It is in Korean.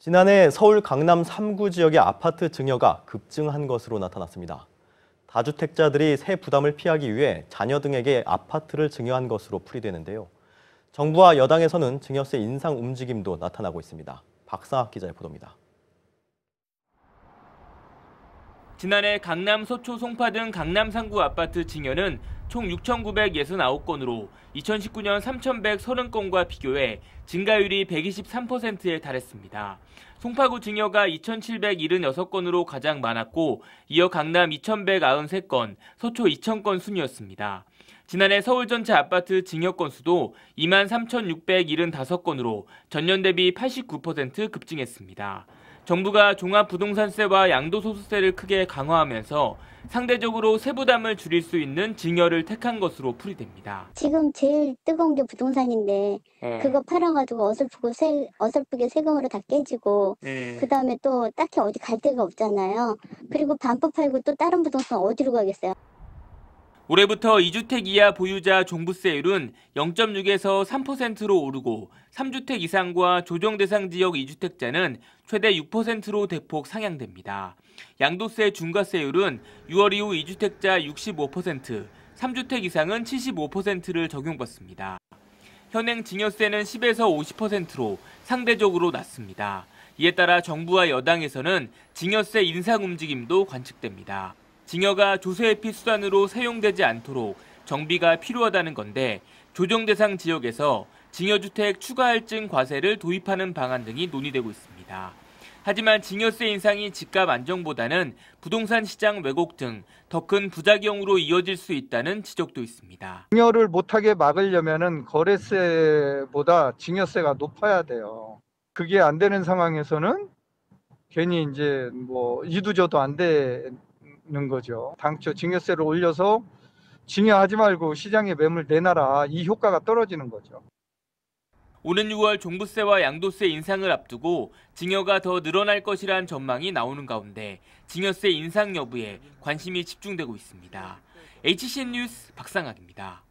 지난해 서울 강남 3구 지역의 아파트 증여가 급증한 것으로 나타났습니다. 다주택자들이 세 부담을 피하기 위해 자녀 등에게 아파트를 증여한 것으로 풀이되는데요. 정부와 여당에서는 증여세 인상 움직임도 나타나고 있습니다. 박상학 기자의 보도입니다. 지난해 강남, 서초, 송파 등 강남 3구 아파트 증여는 총 6,969건으로 2019년 3,130건과 비교해 증가율이 123%에 달했습니다. 송파구 징여가 2,776건으로 가장 많았고 이어 강남 2,193건, 서초 2,000건 순이었습니다. 지난해 서울 전체 아파트 징여 건수도 23,675건으로 전년 대비 89% 급증했습니다. 정부가 종합부동산세와 양도소득세를 크게 강화하면서 상대적으로 세부담을 줄일 수 있는 징여를 택한 것으로 풀이됩니다. 지금 제일 뜨거운 게 부동산인데 네. 그거 팔아가지고 어설프고 세, 어설프게 세금으로 다 깨지고 예. 그다음에 또 딱히 어디 갈 데가 없잖아요. 그리고 반법 팔고 또 다른 부동산 어디로 가겠어요? 올해부터 2주택 이하 보유자 종부세율은 0.6에서 3%로 오르고 3주택 이상과 조정 대상 지역 2주택자는 최대 6%로 대폭 상향됩니다. 양도세 중과세율은 6월 이후 2주택자 65%, 3주택 이상은 75%를 적용받습니다. 현행 증여세는 10에서 50%로 상대적으로 낮습니다. 이에 따라 정부와 여당에서는 징여세 인상 움직임도 관측됩니다. 징여가 조세 회피 수단으로 사용되지 않도록 정비가 필요하다는 건데 조정 대상 지역에서 징여주택 추가할증 과세를 도입하는 방안 등이 논의되고 있습니다. 하지만 징여세 인상이 집값 안정보다는 부동산 시장 왜곡 등 더 큰 부작용으로 이어질 수 있다는 지적도 있습니다. 징여를 못하게 막으려면 거래세보다 징여세가 높아야 돼요. 그게 안 되는 상황에서는 괜히 이제 뭐 이두저도 안 되는 거죠. 당초 증여세를 올려서 증여하지 말고 시장에 매물 내놔라 이 효과가 떨어지는 거죠. 오는 6월 종부세와 양도세 인상을 앞두고 증여가 더 늘어날 것이란 전망이 나오는 가운데 증여세 인상 여부에 관심이 집중되고 있습니다. HCN 뉴스 박상학입니다.